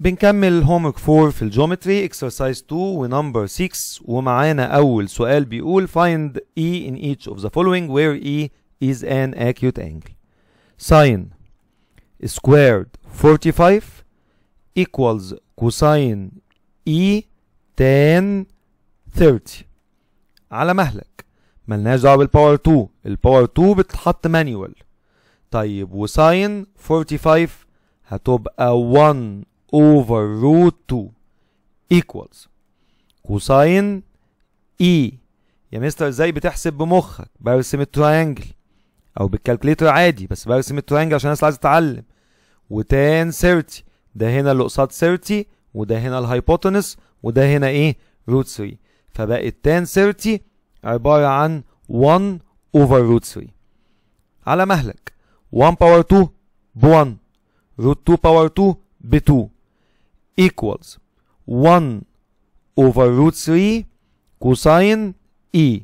بنكمل الهومورك 4 في الجيومتري اكسرسايز 2 ونمبر 6 ومعانا اول سؤال بيقول find E in each of the following where E is an acute angle sin squared 45 equals cosine E tan 30 على مهلك ملناش دعوه بالباور 2 الباور 2 بتتحط مانيوال طيب وساين 45 هتبقى 1 over root 2 equals كوساين E يا مستر ازاي بتحسب بمخك برسم التراينجل او بالكالكليتر عادي بس برسم التراينجل عشان الناس عايزه تتعلم وتان 30 ده هنا اللي قصاد 30 وده هنا الهايبوتنس وده هنا ايه روت 3 فبقت تان 30 عبارة عن 1 over root 3 على مهلك 1 باور 2 ب 1 روت 2 باور 2 ب 2 equals 1 over root 3 cosine e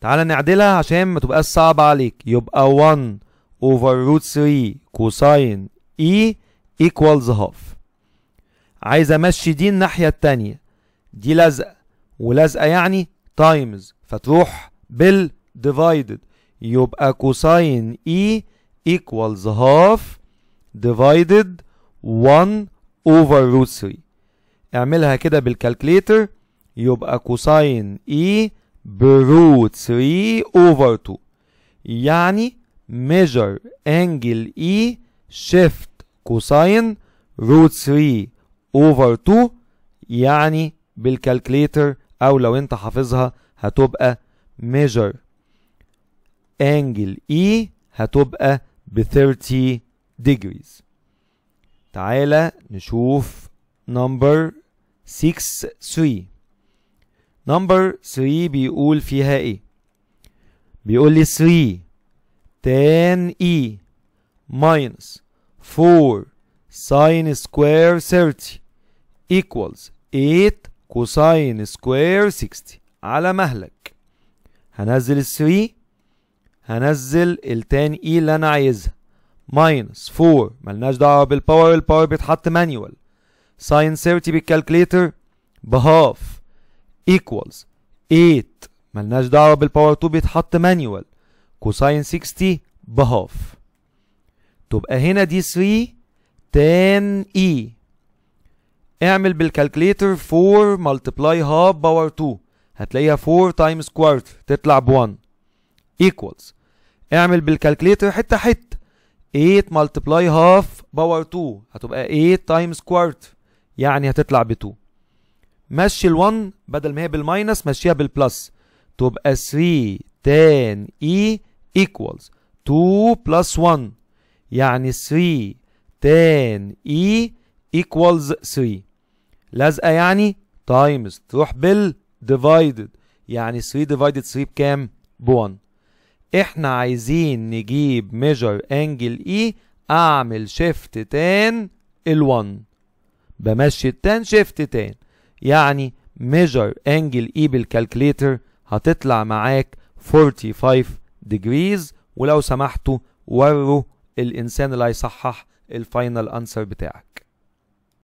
تعالى نعدلها عشان ما تبقاش صعبة عليك يبقى 1 over root 3 cosine e equals half عايز امشي دي الناحية التانية دي لازقة ولازقة يعني تايمز فتروح بال divided يبقى كوساين e equals half divided 1 over root 3 اعملها كده بالكالكليتر يبقى كوساين اي بروت 3 over 2 يعني measure angle اي e shift كوساين root 3 over 2 يعني بالكالكليتر او لو انت حافظها هتبقى measure angle اي e هتبقى ب 30 degrees تعالى نشوف نمبر 6 3 نمبر 3 بيقول فيها ايه بيقول لي 3 tan e minus 4 sin square 30 equals 8 كوساين سكوير 60 على مهلك هنزل ال 3 هنزل التان اي اللي انا عايزها ماينس 4 ملناش دعوه بالباور الباور بيتحط مانيوال ساين 30 بالكالكليتر بهاف ايكوالز 8 ملناش دعوه بالباور 2 بيتحط مانيوال كوساين 60 بهاف تبقى هنا دي 3 10 اي اعمل بالكالكليتر 4 ملتبلاي هاف باور 2 هتلاقيها 4 تايمز كوارتر تطلع ب 1 ايكوالز اعمل بالكالكليتر حته حته 8 ملتبلاي هاف باور 2 هتبقى 8 تايمز كوارت يعني هتطلع ب 2 مشي ال 1 بدل ما هي بالماينس مشيها بالبلس تبقى 3 tan E equals 2 plus 1 يعني 3 tan E equals 3 لازقه يعني تايمز تروح بالديفايدد يعني 3 divided 3 بكام؟ ب 1 احنا عايزين نجيب ميجر انجل اي اعمل شيفت تان ال1 بمشي التان شيفت تان يعني ميجر انجل اي بالكالكليتر هتطلع معاك 45 ديجريز ولو سمحتوا وروا الانسان اللي هيصحح الفاينل انسر بتاعك